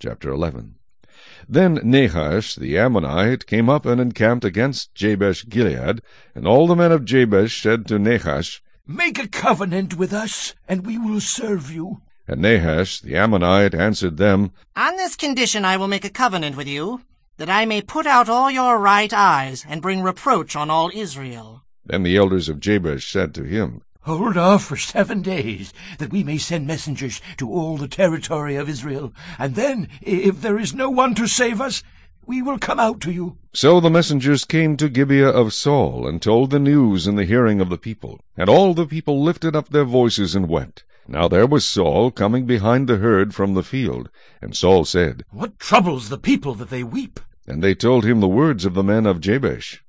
Chapter 11 Then Nahash the Ammonite came up and encamped against Jabesh Gilead, and all the men of Jabesh said to Nahash, Make a covenant with us, and we will serve you. And Nahash the Ammonite answered them, On this condition I will make a covenant with you, that I may put out all your right eyes, and bring reproach on all Israel. Then the elders of Jabesh said to him, Hold off for seven days, that we may send messengers to all the territory of Israel, and then, if there is no one to save us, we will come out to you. So the messengers came to Gibeah of Saul, and told the news in the hearing of the people. And all the people lifted up their voices and wept. Now there was Saul coming behind the herd from the field. And Saul said, What troubles the people that they weep? And they told him the words of the men of Jabesh.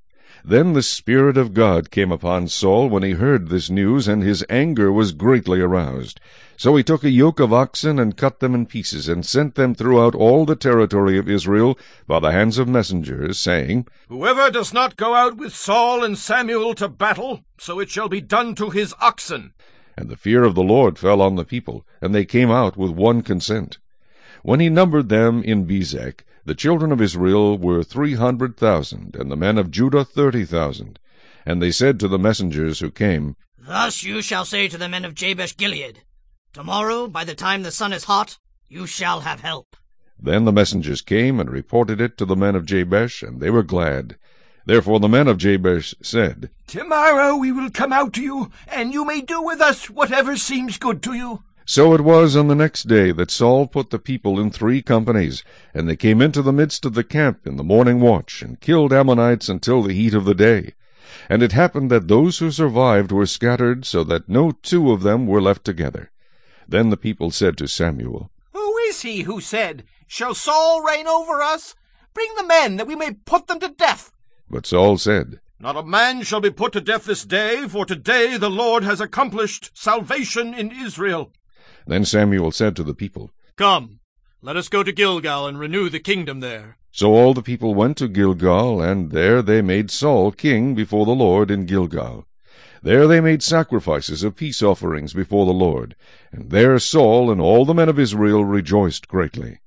Then the Spirit of God came upon Saul when he heard this news, and his anger was greatly aroused. So he took a yoke of oxen, and cut them in pieces, and sent them throughout all the territory of Israel by the hands of messengers, saying, Whoever does not go out with Saul and Samuel to battle, so it shall be done to his oxen. And the fear of the Lord fell on the people, and they came out with one consent. When he numbered them in Bezek, the children of Israel were three hundred thousand, and the men of Judah thirty thousand. And they said to the messengers who came, Thus you shall say to the men of Jabesh Gilead, Tomorrow, by the time the sun is hot, you shall have help. Then the messengers came and reported it to the men of Jabesh, and they were glad. Therefore the men of Jabesh said, Tomorrow we will come out to you, and you may do with us whatever seems good to you. So it was on the next day that Saul put the people in three companies, and they came into the midst of the camp in the morning watch, and killed Ammonites until the heat of the day. And it happened that those who survived were scattered, so that no two of them were left together. Then the people said to Samuel, Who is he who said, Shall Saul reign over us? Bring the men, that we may put them to death. But Saul said, Not a man shall be put to death this day, for today the Lord has accomplished salvation in Israel. Then Samuel said to the people, Come, let us go to Gilgal and renew the kingdom there. So all the people went to Gilgal, and there they made Saul king before the Lord in Gilgal. There they made sacrifices of peace offerings before the Lord, and there Saul and all the men of Israel rejoiced greatly.